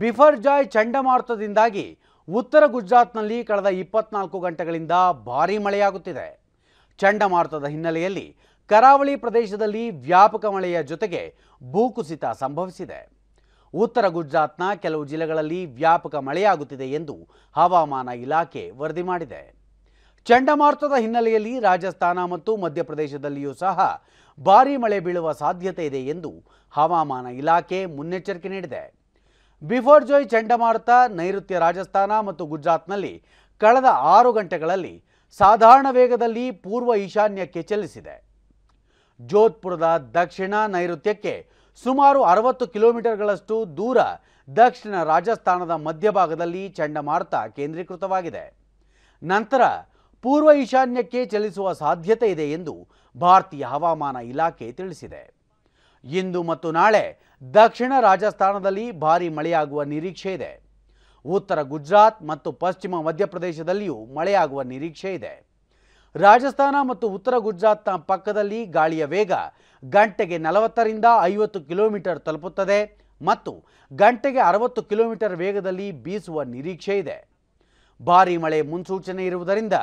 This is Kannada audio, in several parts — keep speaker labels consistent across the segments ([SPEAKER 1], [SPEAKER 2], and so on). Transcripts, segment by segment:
[SPEAKER 1] ಬಿಫರ್ಜಾಯ್ ಚಂಡಮಾರುತದಿಂದಾಗಿ ಉತ್ತರ ಗುಜರಾತ್ನಲ್ಲಿ ಕಳೆದ ಇಪ್ಪತ್ನಾಲ್ಕು ಗಂಟೆಗಳಿಂದ ಭಾರೀ ಮಳೆಯಾಗುತ್ತಿದೆ ಚಂಡಮಾರುತದ ಹಿನ್ನೆಲೆಯಲ್ಲಿ ಕರಾವಳಿ ಪ್ರದೇಶದಲ್ಲಿ ವ್ಯಾಪಕ ಮಳೆಯ ಜೊತೆಗೆ ಭೂಕುಸಿತ ಸಂಭವಿಸಿದೆ ಉತ್ತರ ಗುಜರಾತ್ನ ಕೆಲವು ಜಿಲ್ಲೆಗಳಲ್ಲಿ ವ್ಯಾಪಕ ಮಳೆಯಾಗುತ್ತಿದೆ ಎಂದು ಹವಾಮಾನ ಇಲಾಖೆ ವರದಿ ಮಾಡಿದೆ ಚಂಡಮಾರುತದ ಹಿನ್ನೆಲೆಯಲ್ಲಿ ರಾಜಸ್ಥಾನ ಮತ್ತು ಮಧ್ಯಪ್ರದೇಶದಲ್ಲಿಯೂ ಸಹ ಭಾರೀ ಮಳೆ ಬೀಳುವ ಸಾಧ್ಯತೆ ಇದೆ ಎಂದು ಹವಾಮಾನ ಇಲಾಖೆ ಮುನ್ನೆಚ್ಚರಿಕೆ ನೀಡಿದೆ ಬಿಫೋರ್ ಬಿಫೋರ್ಜೋಯ್ ಚಂಡಮಾರುತ ನೈಋತ್ಯ ರಾಜಸ್ಥಾನ ಮತ್ತು ಗುಜರಾತ್ನಲ್ಲಿ ಕಳೆದ ಆರು ಗಂಟೆಗಳಲ್ಲಿ ಸಾಧಾರಣ ವೇಗದಲ್ಲಿ ಪೂರ್ವ ಈಶಾನ್ಯಕ್ಕೆ ಚಲಿಸಿದೆ ಜೋಧ್ಪುರದ ದಕ್ಷಿಣ ನೈಋತ್ಯಕ್ಕೆ ಸುಮಾರು ಅರವತ್ತು ಕಿಲೋಮೀಟರ್ಗಳಷ್ಟು ದೂರ ದಕ್ಷಿಣ ರಾಜಸ್ಥಾನದ ಮಧ್ಯಭಾಗದಲ್ಲಿ ಚಂಡಮಾರುತ ಕೇಂದ್ರೀಕೃತವಾಗಿದೆ ನಂತರ ಪೂರ್ವ ಈಶಾನ್ಯಕ್ಕೆ ಚಲಿಸುವ ಸಾಧ್ಯತೆ ಇದೆ ಎಂದು ಭಾರತೀಯ ಹವಾಮಾನ ಇಲಾಖೆ ತಿಳಿಸಿದೆ ಇಂದು ಮತ್ತು ನಾಳೆ ದಕ್ಷಿಣ ರಾಜಸ್ಥಾನದಲ್ಲಿ ಭಾರೀ ಮಳೆಯಾಗುವ ನಿರೀಕ್ಷೆ ಇದೆ ಉತ್ತರ ಗುಜರಾತ್ ಮತ್ತು ಪಶ್ಚಿಮ ಮಧ್ಯಪ್ರದೇಶದಲ್ಲಿಯೂ ಮಳೆಯಾಗುವ ನಿರೀಕ್ಷೆ ಇದೆ ರಾಜಸ್ಥಾನ ಮತ್ತು ಉತ್ತರ ಗುಜರಾತ್ನ ಪಕ್ಕದಲ್ಲಿ ಗಾಳಿಯ ವೇಗ ಗಂಟೆಗೆ ನಲವತ್ತರಿಂದ ಐವತ್ತು ಕಿಲೋಮೀಟರ್ ತಲುಪುತ್ತದೆ ಮತ್ತು ಗಂಟೆಗೆ ಅರವತ್ತು ಕಿಲೋಮೀಟರ್ ವೇಗದಲ್ಲಿ ಬೀಸುವ ನಿರೀಕ್ಷೆ ಇದೆ ಭಾರೀ ಮಳೆ ಮುನ್ಸೂಚನೆ ಇರುವುದರಿಂದ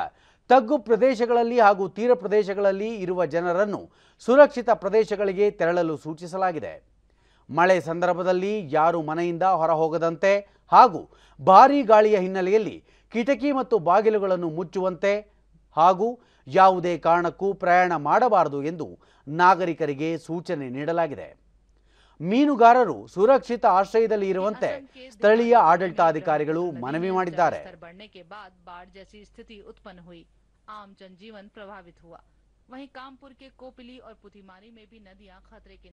[SPEAKER 1] ತಗ್ಗು ಪ್ರದೇಶಗಳಲ್ಲಿ ಹಾಗೂ ತೀರ ಪ್ರದೇಶಗಳಲ್ಲಿ ಇರುವ ಜನರನ್ನು ಸುರಕ್ಷಿತ ಪ್ರದೇಶಗಳಿಗೆ ತೆರಳಲು ಸೂಚಿಸಲಾಗಿದೆ ಮಳೆ ಸಂದರ್ಭದಲ್ಲಿ ಯಾರು ಮನೆಯಿಂದ ಹೊರ ಹೋಗದಂತೆ ಹಾಗೂ ಭಾರೀ ಗಾಳಿಯ ಹಿನ್ನೆಲೆಯಲ್ಲಿ ಕಿಟಕಿ ಮತ್ತು ಬಾಗಿಲುಗಳನ್ನು ಮುಚ್ಚುವಂತೆ ಹಾಗೂ ಯಾವುದೇ ಕಾರಣಕ್ಕೂ ಪ್ರಯಾಣ ಮಾಡಬಾರದು ಎಂದು ನಾಗರಿಕರಿಗೆ ಸೂಚನೆ ನೀಡಲಾಗಿದೆ ಮೀನುಗಾರರು ಸುರಕ್ಷಿತ ಆಶ್ರಯದಲ್ಲಿ ಇರುವಂತೆ ಸ್ಥಳೀಯ ಆಡಳಿತಾಧಿಕಾರಿಗಳು ಮನವಿ ಮಾಡಿದ್ದಾರೆ
[SPEAKER 2] आम जनजीवन प्रभावित हुआ वहीं कामपुर के कोपिली और पुथीमारी में भी नदियां खतरे